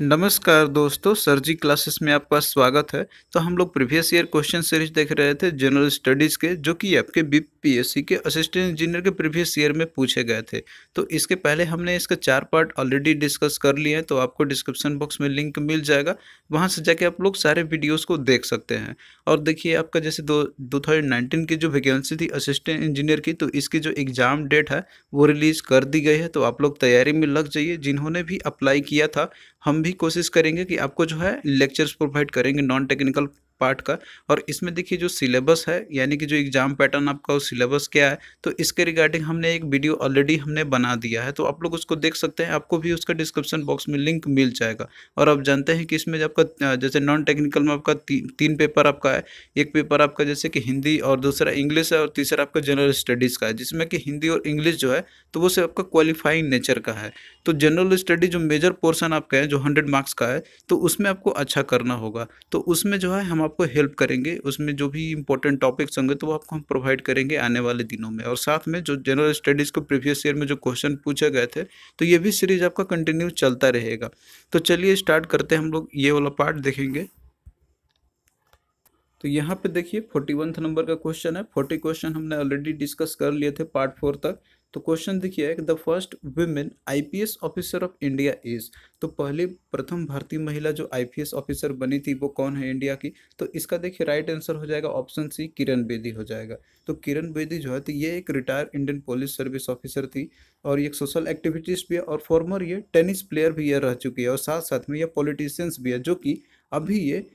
नमस्कार दोस्तों सर जी क्लासेस में आपका स्वागत है तो हम लोग प्रीवियस ईयर क्वेश्चन सीरीज देख रहे थे जनरल स्टडीज़ के जो कि आपके बीपीएससी के असिस्टेंट इंजीनियर के प्रीवियस ईयर में पूछे गए थे तो इसके पहले हमने इसका चार पार्ट ऑलरेडी डिस्कस कर लिए हैं तो आपको डिस्क्रिप्शन बॉक्स में लिंक मिल जाएगा वहाँ से जाके आप लोग सारे वीडियोज़ को देख सकते हैं और देखिए आपका जैसे दो दो की जो वैकेंसी थी असिस्टेंट इंजीनियर की तो इसकी जो एग्ज़ाम डेट है वो रिलीज़ कर दी गई है तो आप लोग तैयारी में लग जाइए जिन्होंने भी अप्लाई किया था हम भी भी कोशिश करेंगे कि आपको जो है लेक्चर्स प्रोवाइड करेंगे नॉन टेक्निकल पार्ट का और इसमें देखिए जो सिलेबस है यानी कि जो एग्ज़ाम पैटर्न आपका वो सिलेबस क्या है तो इसके रिगार्डिंग हमने एक वीडियो ऑलरेडी हमने बना दिया है तो आप लोग उसको देख सकते हैं आपको भी उसका डिस्क्रिप्शन बॉक्स में लिंक मिल जाएगा और आप जानते हैं कि इसमें आपका जैसे नॉन टेक्निकल में आपका ती, तीन पेपर आपका है एक पेपर आपका जैसे कि हिंदी और दूसरा इंग्लिश है और तीसरा आपका जनरल स्टडीज़ का है जिसमें कि हिंदी और इंग्लिश जो है तो वो सिर्फ आपका क्वालिफाइंग नेचर का है तो जनरल स्टडी जो मेजर पोर्सन आपका है जो हंड्रेड मार्क्स का है तो उसमें आपको अच्छा करना होगा तो उसमें जो है हम आपको हेल्प करेंगे उसमें जो भी इंपॉर्टेंट टॉपिक्स होंगे तो वो आपको हम प्रोवाइड करेंगे आने वाले दिनों में और साथ में जो जनरल स्टडीज़ को प्रीवियस ईयर में जो क्वेश्चन पूछे गए थे तो ये भी सीरीज आपका कंटिन्यू चलता रहेगा तो चलिए स्टार्ट करते हैं हम लोग ये वाला पार्ट देखेंगे तो यहाँ पे देखिए फोर्टी वन नंबर का क्वेश्चन है फोर्टी क्वेश्चन हमने ऑलरेडी डिस्कस कर लिए थे पार्ट फोर तक तो क्वेश्चन देखिए the first women IPS officer of India is तो पहली प्रथम भारतीय महिला जो आईपीएस ऑफिसर बनी थी वो कौन है इंडिया की तो इसका देखिए राइट आंसर हो जाएगा ऑप्शन सी किरण बेदी हो जाएगा तो किरण बेदी जो है तो ये एक retire Indian police service officer थी और ये सोशल एक्टिविटीज भी है और फॉर्मर ये टेनिस प्लेयर भी यह रह चुकी है और साथ साथ में यह पॉलिटिशियंस भी है जो कि अभी ये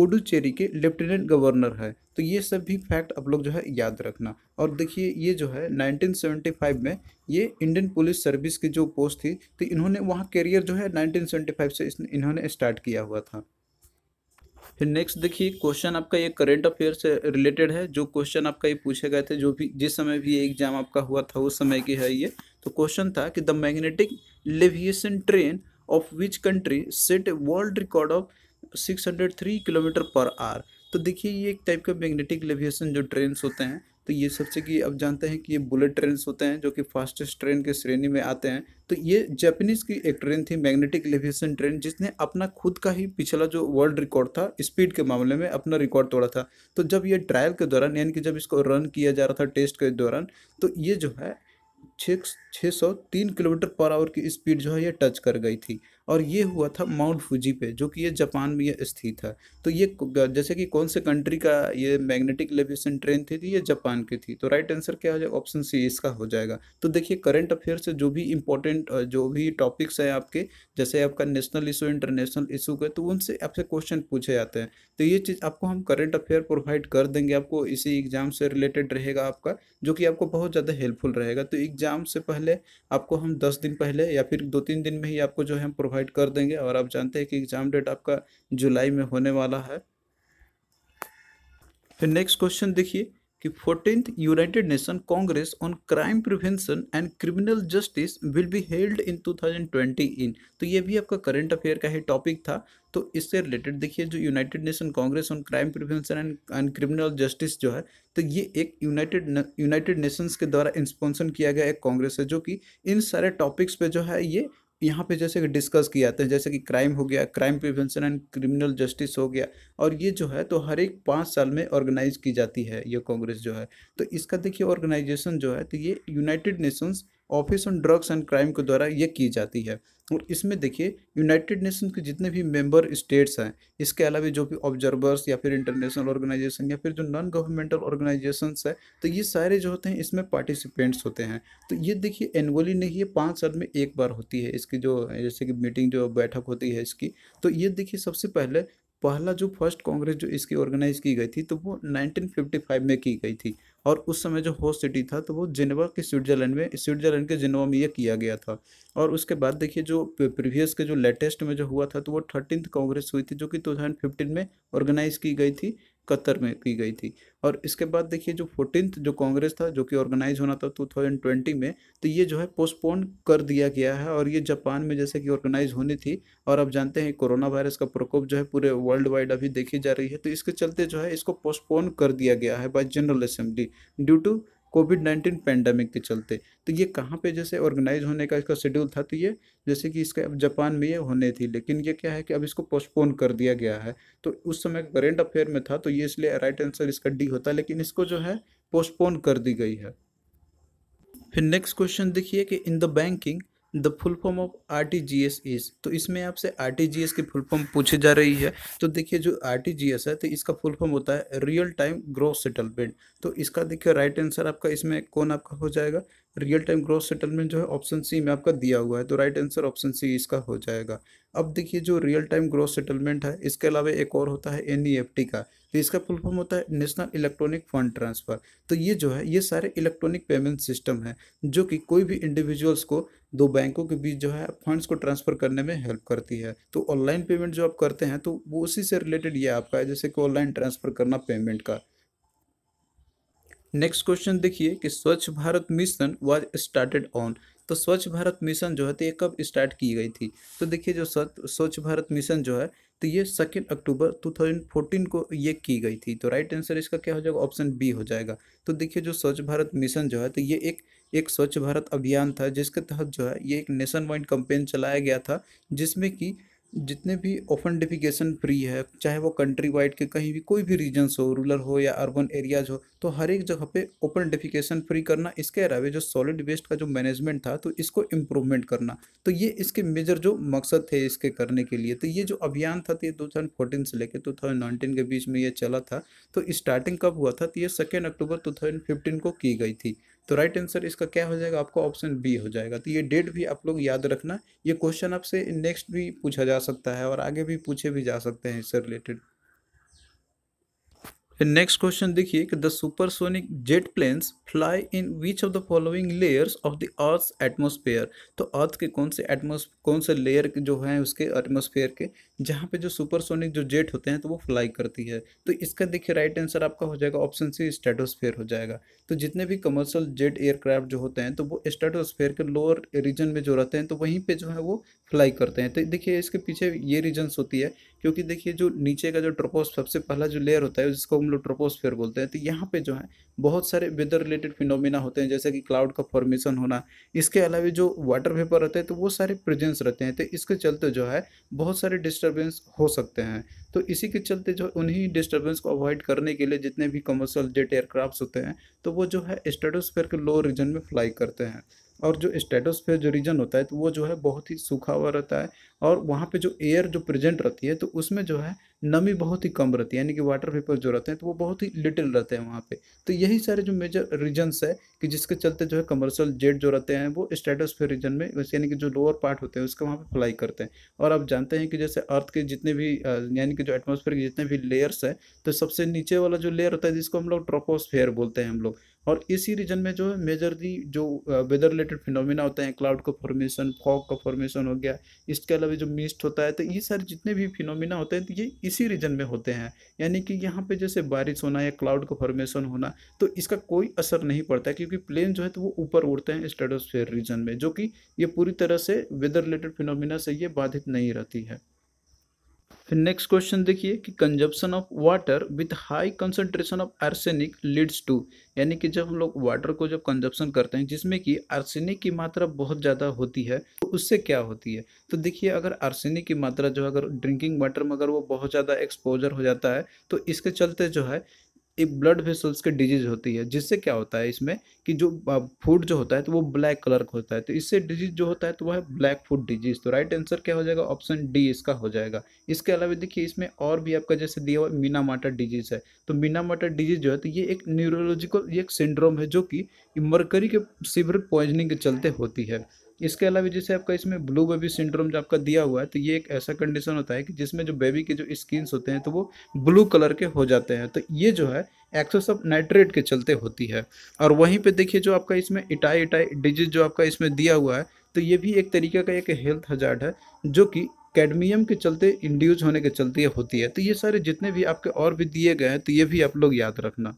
पुडुचेरी के लेफ्टिनेंट गवर्नर है तो ये सब भी फैक्ट आप लोग जो है याद रखना और देखिए ये जो है 1975 में ये इंडियन पुलिस सर्विस की जो पोस्ट थी तो इन्होंने वहाँ करियर जो है 1975 से इन्होंने स्टार्ट किया हुआ था फिर नेक्स्ट देखिए क्वेश्चन आपका ये करेंट अफेयर से रिलेटेड है जो क्वेश्चन आपका ये पूछे गए थे जो भी जिस समय भी ये एग्जाम आपका हुआ था उस समय की है ये तो क्वेश्चन था कि the magnetic levitation train of which country set world record of six hundred three kilometre per hour तो देखिए ये एक टाइप का मैग्नेटिक लेविएशन जो ट्रेन्स होते हैं तो ये सबसे कि अब जानते हैं कि ये बुलेट ट्रेन होते हैं जो कि फास्टेस्ट ट्रेन के श्रेणी में आते हैं तो ये जापानीज़ की एक ट्रेन थी मैग्नेटिक लेविएशन ट्रेन जिसने अपना खुद का ही पिछला जो वर्ल्ड रिकॉर्ड था स्पीड के मामले में अपना रिकॉर्ड तोड़ा था तो जब ये ट्रायल के दौरान यानी कि जब इसको रन किया जा रहा था टेस्ट के दौरान तो ये जो है छः छः सौ तीन किलोमीटर पर आवर की स्पीड जो है ये टच कर गई थी और ये हुआ था माउंट फूजी पे जो कि ये जापान में स्थित है तो ये जैसे कि कौन से कंट्री का ये मैग्नेटिक लेविएशन ट्रेन थी, थी ये जापान की थी तो राइट आंसर क्या हो जाएगा ऑप्शन सी इसका हो जाएगा तो देखिए करंट अफेयर से जो भी इंपॉर्टेंट जो भी टॉपिक्स हैं आपके जैसे आपका नेशनल इशू इंटरनेशनल इशू का तो उनसे आपसे क्वेश्चन पूछे जाते हैं तो ये चीज़ आपको हम करंट अफेयर प्रोवाइड कर देंगे आपको इसी एग्जाम से रिलेटेड रहेगा आपका जो कि आपको बहुत ज़्यादा हेल्पफुल रहेगा तो एग्जाम से पहले आपको हम दस दिन पहले या फिर दो तीन दिन में ही आपको जो है हम प्रोवाइड प्रोवाइड कर देंगे और आप जानते हैं कि एग्ज़ाम डेट आपका जुलाई में होने वाला है फिर नेक्स्ट क्वेश्चन देखिए कि fourteen United Nation Congress on crime prevention and criminal justice will be held in 2020 in तो ये भी आपका करंट अफेयर का ही टॉपिक था तो इससे रिलेटेड देखिए जो United Nation Congress on crime prevention and and criminal justice जो है तो ये एक यूनाइटेड यूनाइटेड नेशंस के द्वारा इंस्पॉन्सन किया गया एक कांग्रेस है जो कि इन सारे टॉपिक्स पे जो है ये यहाँ पे जैसे कि डिस्कस किया जाता है जैसे कि क्राइम हो गया crime prevention and criminal justice हो गया और ये जो है तो हर एक पाँच साल में ऑर्गेनाइज की जाती है ये कांग्रेस जो है तो इसका देखिए ऑर्गेनाइजेशन जो है तो ये United Nations Office on Drugs and Crime के द्वारा ये की जाती है और इसमें देखिए यूनाइटेड नेशन के जितने भी मेंबर स्टेट्स हैं इसके अलावा जो भी ऑब्जर्वर्स या फिर इंटरनेशनल ऑर्गेनाइजेशन या फिर जो नॉन गवर्नमेंटल ऑर्गेनाइजेशन है तो ये सारे जो होते हैं इसमें पार्टिसिपेंट्स होते हैं तो ये देखिए एनुअली नहीं ये पाँच साल में एक बार होती है इसकी जो जैसे कि मीटिंग जो बैठक होती है इसकी तो ये देखिए सबसे पहले पहला जो फर्स्ट कांग्रेस जो इसकी ऑर्गेनाइज की गई थी तो वो 1955 में की गई थी और उस समय जो होस्ट सिटी था तो वो जिनेवा के स्विट्जरलैंड में स्विट्जरलैंड के जिनेवा में ये किया गया था और उसके बाद देखिए जो प्रीवियस के जो लेटेस्ट में जो हुआ था तो वो थर्टीन कांग्रेस हुई थी जो कि टू में ऑर्गेनाइज की गई थी कतर में की गई थी और इसके बाद देखिए जो फोर्टीन जो कांग्रेस था जो कि ऑर्गेनाइज होना था टू थाउजेंड ट्वेंटी में तो ये जो है पोस्टपोन कर दिया गया है और ये जापान में जैसे कि ऑर्गेनाइज होनी थी और आप जानते हैं कोरोना वायरस का प्रकोप जो है पूरे वर्ल्ड वाइड अभी देखी जा रही है तो इसके चलते जो है इसको पोस्टपोन कर दिया गया है by general assembly due to covid nineteen pandemic के चलते तो ये कहाँ पे जैसे ऑर्गेनाइज होने का इसका शेड्यूल था तो ये जैसे कि इसका अब जापान में ये होने थी लेकिन ये क्या है कि अब इसको पोस्टपोन कर दिया गया है तो उस समय करेंट अफेयर में था तो ये इसलिए राइट आंसर इसका डी होता लेकिन इसको जो है पोस्टपोन कर दी गई है फिर नेक्स्ट क्वेश्चन देखिए कि in the banking the full form of R T G S is तो इसमें आपसे आर टी जी एस की फुल फॉर्म पूछी जा रही है तो देखिए जो आर टी जी एस है तो इसका फुल फॉर्म होता है रियल टाइम ग्रोथ सेटलमेंट तो इसका देखिए राइट आंसर आपका इसमें कौन आपका हो जाएगा रियल टाइम ग्रोथ सेटलमेंट जो है ऑप्शन सी में आपका दिया हुआ है तो राइट आंसर ऑप्शन सी इसका हो जाएगा अब देखिए जो रियल टाइम ग्रोथ सेटलमेंट है इसके अलावा एक और होता है एन ई एफ टी का तो इसका फुल फॉर्म होता है नेशनल इलेक्ट्रॉनिक फंड ट्रांसफ़र तो ये जो है ये सारे इलेक्ट्रॉनिक पेमेंट सिस्टम है जो कि कोई भी इंडिविजुअल्स को दो बैंकों के बीच जो है फंड्स को ट्रांसफ़र करने में हेल्प करती है तो ऑनलाइन पेमेंट जो आप करते हैं तो वो उसी से रिलेटेड ये आपका है जैसे कि ऑनलाइन ट्रांसफ़र करना पेमेंट का नेक्स्ट क्वेश्चन देखिए कि Swachh Bharat mission was started on तो स्वच्छ भारत मिशन जो है तो ये कब स्टार्ट की गई थी तो देखिए जो स्वच्छ भारत मिशन जो है तो ये सेकेंड अक्टूबर 2014 को ये की गई थी तो राइट आंसर इसका क्या हो जाएगा ऑप्शन बी हो जाएगा तो देखिए जो स्वच्छ भारत मिशन जो है तो ये एक एक स्वच्छ भारत अभियान था जिसके तहत जो है ये एक नेशन वाइड कंपेन चलाया गया था जिसमें कि जितने भी ओफेंडिफिकेशन फ्री है चाहे वो कंट्री वाइड के कहीं भी कोई भी रीजन्स हो रूरल हो या अर्बन एरियाज हो तो हर एक जगह पे ओपन डिफिकेशन फ्री करना इसके अलावा जो सॉलिड वेस्ट का जो मैनेजमेंट था तो इसको इम्प्रूवमेंट करना तो ये इसके मेजर जो मकसद थे इसके करने के लिए तो ये जो अभियान था तो ये दो से लेकर टू के बीच में ये चला था तो स्टार्टिंग कब हुआ था तो ये सेकेंड अक्टूबर टू को की गई थी तो राइट आंसर इसका क्या हो जाएगा आपका ऑप्शन बी हो जाएगा तो ये डेट भी आप लोग याद रखना ये क्वेश्चन आपसे नेक्स्ट भी पूछा जा सकता है और आगे भी पूछे भी जा सकते हैं इससे रिलेटेड फिर नेक्स्ट क्वेश्चन देखिए कि the supersonic jet planes fly in which of the following layers of the earth atmosphere तो अर्थ के कौन से एटमोस कौन से लेयर जो हैं उसके एटमोसफेयर के जहाँ पे जो सुपरसोनिक जो जेट होते हैं तो वो फ्लाई करती है तो इसका देखिए राइट आंसर आपका हो जाएगा ऑप्शन सी स्टेटोस्फेयर हो जाएगा तो जितने भी कमर्शल जेट एयरक्राफ्ट जो होते हैं तो वो स्टेटोस्फेयर के लोअर रीजन में जो रहते हैं तो वहीं पर जो है वो फ्लाई करते हैं तो देखिए इसके पीछे ये रीजन्स होती है क्योंकि देखिए जो नीचे का जो ट्रोपोस सबसे पहला जो लेयर होता है जिसको हम लोग ट्रोपोस्फेयर बोलते हैं तो यहाँ पे जो है बहुत सारे वेदर रिलेटेड फिनोमिना होते हैं जैसे कि क्लाउड का फॉर्मेशन होना इसके अलावा जो वाटर वेपर रहते हैं तो वो सारे प्रेजेंस रहते हैं तो इसके चलते जो है बहुत सारे डिस्टर्बेंस हो सकते हैं तो इसी के चलते जो उन्हीं डिस्टर्बेंस को अवॉइड करने के लिए जितने भी कमर्शियल जेट एयरक्राफ्ट होते हैं तो वो जो है स्टेटोस्फेयर के लोअर रीजन में फ्लाई करते हैं और जो स्टेटोस्फेयर जो रीजन होता है तो वो जो है बहुत ही सूखा हुआ रहता है और वहाँ पे जो एयर जो प्रेजेंट रहती है तो उसमें जो है नमी बहुत ही कम रहती है यानी कि वाटर वेपर जो रहते हैं तो वो बहुत ही लिटिल रहते हैं वहाँ पे तो यही सारे जो मेजर रीजन्स है कि जिसके चलते जो है कमर्शल जेट जो रहते हैं वो स्टेटोस्फेयर रीजन में यानी कि जो लोअर पार्ट होते हैं उसके वहाँ पर फ्लाई करते हैं और आप जानते हैं कि जैसे अर्थ के जितने भी यानी कि जो एटमोसफेयर के जितने भी लेयर्स हैं तो सबसे नीचे वाला जो लेयर होता है जिसको हम लोग ट्रोपोस्फेयर बोलते हैं हम लोग और इसी रीजन में जो है मेजरली जो वेदर रिलेटेड फिनोमिना होते हैं क्लाउड का फॉर्मेशन फॉग का फॉर्मेशन हो गया इसके अलावा जो मिस्ट होता है तो ये सारे जितने भी फिनोमिना होते हैं तो ये इसी रीजन में होते हैं यानी कि यहाँ पे जैसे बारिश होना या क्लाउड का फॉर्मेशन होना तो इसका कोई असर नहीं पड़ता क्योंकि प्लेन जो है तो वो ऊपर उड़ते हैं स्टेटोस्फेयर रीजन में जो कि ये पूरी तरह से वेदर रिलेटेड फिनोमिना से ये बाधित नहीं रहती है फिर नेक्स्ट क्वेश्चन देखिए कि consumption of water with high concentration of arsenic leads to यानी कि जब हम लोग वाटर को जब कंजप्शन करते हैं जिसमें कि आर्सेनिक की मात्रा बहुत ज़्यादा होती है तो उससे क्या होती है तो देखिए अगर आर्सेनिक की मात्रा जो है अगर ड्रिंकिंग वाटर में अगर वो बहुत ज़्यादा एक्सपोजर हो जाता है तो इसके चलते जो है एक ब्लड वेसल्स की डिजीज होती है जिससे क्या होता है इसमें कि जो फूड जो होता है तो वो ब्लैक कलर का होता है तो इससे डिजीज जो होता है तो वह है ब्लैक फूड डिजीज तो राइट आंसर क्या हो जाएगा ऑप्शन डी इसका हो जाएगा इसके अलावा देखिए इसमें और भी आपका जैसे दिया हुआ मीना माटर डिजीज है तो मीना माटर डिजीज जो है तो ये एक न्यूरोलॉजिकल ये एक सिंड्रोम है जो कि मरकरी के सिवर पॉइजनिंग के चलते होती है इसके अलावा जैसे आपका इसमें ब्लू बेबी सिंड्रोम जो आपका दिया हुआ है तो ये एक ऐसा कंडीशन होता है कि जिसमें जो बेबी के जो स्किन्स होते हैं तो वो ब्लू कलर के हो जाते हैं तो ये जो है एक्सेस ऑफ नाइट्रेट के चलते होती है और वहीं पे देखिए जो आपका इसमें इटाई इटाई डिजीज जो आपका इसमें दिया हुआ है तो ये भी एक तरीके का एक हेल्थ हजार्ड है जो कि कैडमियम के चलते इंड्यूज होने के चलते होती है तो ये सारे जितने भी आपके और भी दिए गए हैं तो ये भी आप लोग याद रखना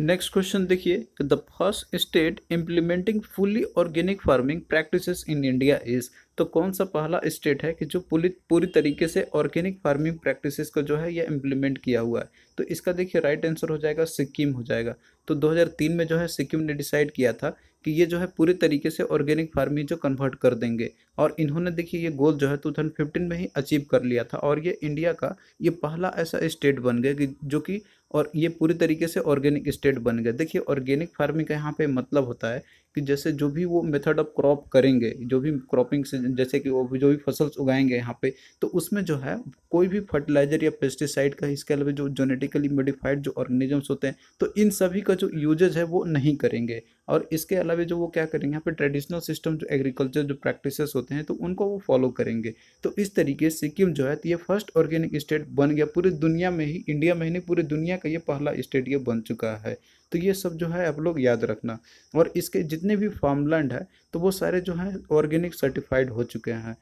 नेक्स्ट क्वेश्चन देखिए the first state implementing fully organic farming practices in India is तो कौन सा पहला स्टेट है कि जो पूरी पूरी तरीके से ऑर्गेनिक फार्मिंग प्रैक्टिसेस को जो है ये इम्प्लीमेंट किया हुआ है तो इसका देखिए राइट आंसर हो जाएगा सिक्किम हो जाएगा तो 2003 में जो है सिक्किम ने डिसाइड किया था कि ये जो है पूरी तरीके से ऑर्गेनिक फार्मिंग जो कन्वर्ट कर देंगे और इन्होंने देखिए ये गोल जो है 2015 में ही अचीव कर लिया था और ये इंडिया का ये पहला ऐसा स्टेट बन गया कि जो कि और ये पूरी तरीके से ऑर्गेनिक स्टेट बन गए देखिए ऑर्गेनिक फार्मिंग का यहाँ पे मतलब होता है कि जैसे जो भी वो मेथड ऑफ क्रॉप करेंगे जो भी क्रॉपिंग से जैसे कि वो जो भी फसल उगाएंगे यहाँ पे तो उसमें जो है कोई भी फर्टिलाइजर या पेस्टिसाइड का इसके अलावा जो जेनेटिकली मॉडिफाइड जो ऑर्गेनिजम्स होते हैं तो इन सभी का जो यूजेज है वो नहीं करेंगे और इसके अलावा जो वो क्या करेंगे यहाँ पे ट्रेडिशनल सिस्टम जो एग्रीकल्चर जो प्रैक्टिसेस होते हैं तो उनको वो फॉलो करेंगे तो इस तरीके से सिक्किम जो है तो ये फर्स्ट ऑर्गेनिक स्टेट बन गया पूरी दुनिया में ही इंडिया में ही नहीं पूरी दुनिया का ये पहला स्टेट ये बन चुका है तो ये सब जो है आप लोग याद रखना और इसके जितने भी फार्मलैंड है तो वो सारे जो है ऑर्गेनिक सर्टिफाइड हो चुके हैं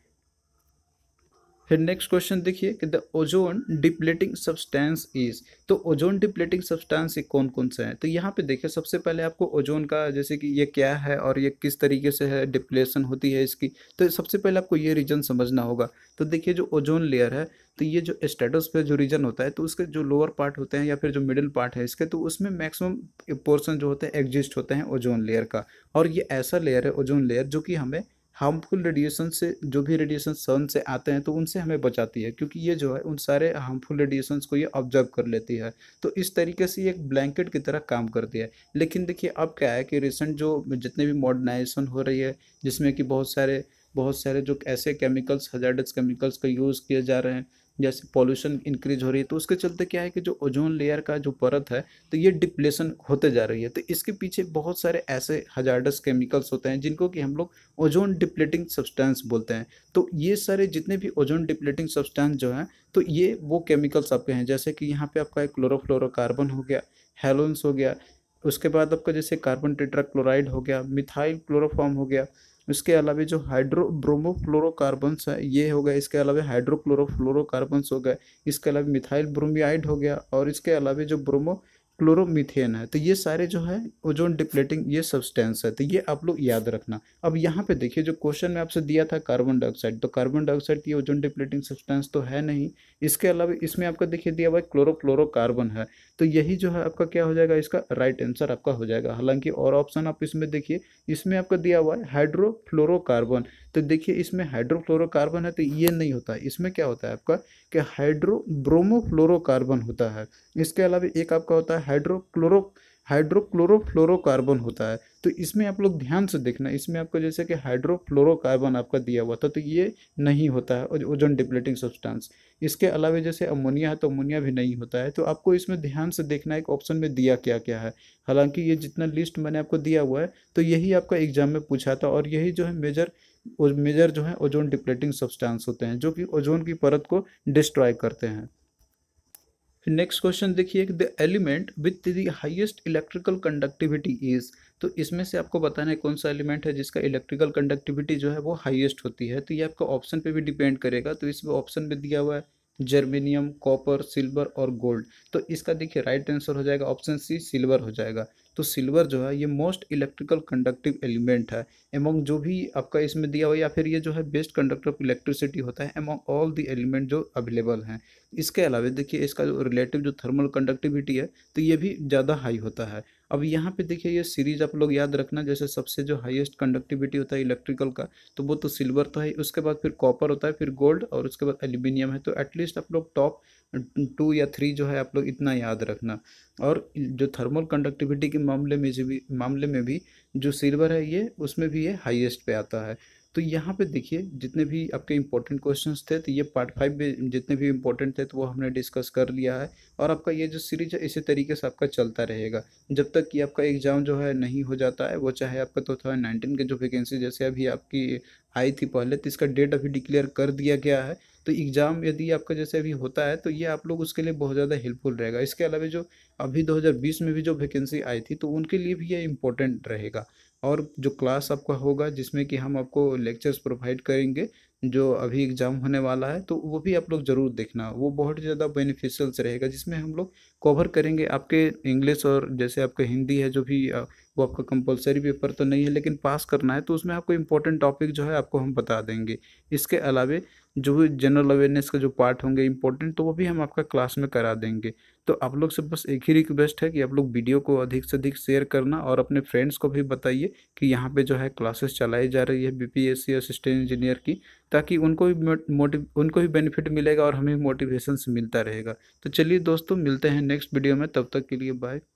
फिर नेक्स्ट क्वेश्चन देखिए कि the ozone depleting substance is तो ओजोन डिप्लेटिंग सब्सटेंस ये कौन कौन सा है तो यहाँ पे देखिए सबसे पहले आपको ओजोन का जैसे कि ये क्या है और ये किस तरीके से है डिप्लेशन होती है इसकी तो सबसे पहले आपको ये रीजन समझना होगा तो देखिए जो ओजोन लेयर है तो ये जो स्टेटस पे जो रीजन होता है तो उसके जो लोअर पार्ट होते हैं या फिर जो मिडिल पार्ट है इसके तो उसमें मैक्सिमम पोर्सन जो होते हैं एग्जिस्ट होते हैं ओजोन लेयर का और ये ऐसा लेयर है ओजोन लेयर जो कि हमें हार्मफुल रेडिएशन से जो भी रेडिएशन सन से आते हैं तो उनसे हमें बचाती है क्योंकि ये जो है उन सारे हार्मफुल रेडिएशंस को ये ऑब्जर्व कर लेती है तो इस तरीके से ये एक ब्लैंकेट की तरह काम करती है लेकिन देखिए अब क्या है कि रिसेंट जो जितने भी मॉडर्नाइजेशन हो रही है जिसमें कि बहुत सारे बहुत सारे जो ऐसे केमिकल्स हजार केमिकल्स का यूज़ किए जा रहे हैं जैसे पॉल्यूशन इंक्रीज हो रही है तो उसके चलते क्या है कि जो ओजोन लेयर का जो परत है तो ये डिप्लेशन होते जा रही है तो इसके पीछे बहुत सारे ऐसे हजारडस केमिकल्स होते हैं जिनको कि हम लोग ओजोन डिप्लेटिंग सब्सटेंस बोलते हैं तो ये सारे जितने भी ओजोन डिप्लेटिंग सब्सटेंस जो हैं तो ये वो केमिकल्स आपके हैं जैसे कि यहाँ पर आपका क्लोरोफ्लोरोकार्बन हो गया हेलोन्स हो गया उसके बाद आपका जैसे कार्बन टेट्राक्लोराइड हो गया मिथाइल क्लोरोफॉर्म हो गया उसके अलावा जो हाइड्रो ब्रोमो फ्लोरोकार्बन्स है ये हो गए इसके अलावा हाइड्रोक्लोरो हो गए इसके अलावा मिथाइल ब्रोमियाइड हो गया और इसके अलावा जो ब्रोमो क्लोरोमिथेन है तो ये सारे जो है ओजोन डिप्लेटिंग ये सब्सटेंस है तो ये आप लोग याद रखना अब यहाँ पे देखिए जो क्वेश्चन में आपसे दिया था कार्बन डाइऑक्साइड तो कार्बन डाइऑक्साइड ये ओजोन डिप्लेटिंग सब्सटेंस तो है नहीं इसके अलावा इसमें आपका देखिए दिया हुआ क्लोरो क्लोरो कार्बन है तो यही जो है आपका क्या हो जाएगा इसका राइट आंसर आपका हो जाएगा हालांकि और ऑप्शन आप इसमें देखिए इसमें आपका दिया हुआ है हाइड्रोफ्लोरोकार्बन तो देखिए इसमें हाइड्रोफ्लोरोकार्बन है तो ये नहीं होता है इसमें क्या होता है आपका कि हाइड्रोब्रोमोफ्लोरोकार्बन होता है इसके अलावा एक आपका होता है हाइड्रोक्लोरो हाइड्रोक्लोरोफ्लोरोकार्बन होता है तो इसमें आप लोग ध्यान से देखना इसमें आपको जैसे कि हाइड्रोफ्लोरोकार्बन आपका दिया हुआ था तो ये नहीं होता है ओजन डिप्लेटिंग सब्सटेंस इसके अलावा जैसे अमोनिया है तो अमोनिया भी नहीं होता है तो आपको इसमें ध्यान से देखना है ऑप्शन में दिया क्या क्या है हालांकि ये जितना लिस्ट मैंने आपको दिया हुआ है तो यही आपका एग्जाम में पूछा था और यही जो है मेजर मेजर जो है ओजोन डिप्लेटिंग सब्सटेंस होते हैं जो कि ओजोन की परत को डिस्ट्रॉय करते हैं फिर नेक्स्ट क्वेश्चन देखिए कि the element with the highest electrical conductivity is तो इसमें से आपको बताना है कौन सा एलिमेंट है जिसका इलेक्ट्रिकल कंडक्टिविटी जो है वो हाइएस्ट होती है तो ये आपका ऑप्शन पे भी डिपेंड करेगा तो इसमें ऑप्शन में दिया हुआ है जर्मेनियम कॉपर सिल्वर और गोल्ड तो इसका देखिए राइट आंसर हो जाएगा ऑप्शन सी सिल्वर हो जाएगा तो सिल्वर जो है ये मोस्ट इलेक्ट्रिकल कंडक्टिव एलिमेंट है एमोंग जो भी आपका इसमें दिया हुआ या फिर ये जो है बेस्ट कंडक्टर ऑफ इलेक्ट्रिसिटी होता है एमोंग ऑल द एलिमेंट जो अवेलेबल हैं इसके अलावा देखिए इसका जो रिलेटिव जो थर्मल कंडक्टिविटी है तो ये भी ज़्यादा हाई होता है अब यहाँ पे देखिए ये सीरीज आप लोग याद रखना जैसे सबसे जो हाईएस्ट कंडक्टिविटी होता है इलेक्ट्रिकल का तो वो तो सिल्वर तो है उसके बाद फिर कॉपर होता है फिर गोल्ड और उसके बाद एल्यूमिनियम है तो एटलीस्ट आप लोग टॉप टू या थ्री जो है आप लोग इतना याद रखना और जो थर्मल कंडक्टिविटी के मामले में भी मामले में भी जो सिल्वर है ये उसमें भी ये हाइएस्ट पर आता है तो यहाँ पे देखिए जितने भी आपके इंपॉर्टेंट क्वेश्चंस थे तो ये पार्ट फाइव में जितने भी इंपॉर्टेंट थे तो वो हमने डिस्कस कर लिया है और आपका ये जो सीरीज है इसी तरीके से आपका चलता रहेगा जब तक कि आपका एग्ज़ाम जो है नहीं हो जाता है वो चाहे आपका टू थाउजेंड नाइनटीन के जो वैकेंसी जैसे अभी आपकी आई थी पहले तो इसका डेट अभी डिक्लेयर कर दिया गया है तो एग्ज़ाम यदि आपका जैसे अभी होता है तो ये आप लोग उसके लिए बहुत ज़्यादा हेल्पफुल रहेगा इसके अलावा जो अभी 2020 में भी जो वैकेंसी आई थी तो उनके लिए भी ये इम्पोर्टेंट रहेगा और जो क्लास आपका होगा जिसमें कि हम आपको लेक्चर्स प्रोवाइड करेंगे जो अभी एग्ज़ाम होने वाला है तो वो भी आप लोग ज़रूर देखना वो बहुत ज़्यादा बेनिफिशियल्स रहेगा जिसमें हम लोग कवर करेंगे आपके इंग्लिश और जैसे आपके हिंदी है जो भी वो आपका कंपलसरी पेपर तो नहीं है लेकिन पास करना है तो उसमें आपको इम्पोर्टेंट टॉपिक जो है आपको हम बता देंगे इसके अलावे जो भी जनरल अवेयरनेस का जो पार्ट होंगे इंपॉर्टेंट तो वो भी हम आपका क्लास में करा देंगे तो आप लोग से बस एक ही रिक्वेस्ट है कि आप लोग वीडियो को अधिक से अधिक शेयर करना और अपने फ्रेंड्स को भी बताइए कि यहाँ पर जो है क्लासेस चलाई जा रही है बी असिस्टेंट इंजीनियर की ताकि उनको भी मोटिव उनको भी बेनिफिट मिलेगा और हमें मोटिवेशन मिलता रहेगा तो चलिए दोस्तों मिलते हैं नेक्स्ट वीडियो में तब तक के लिए बाय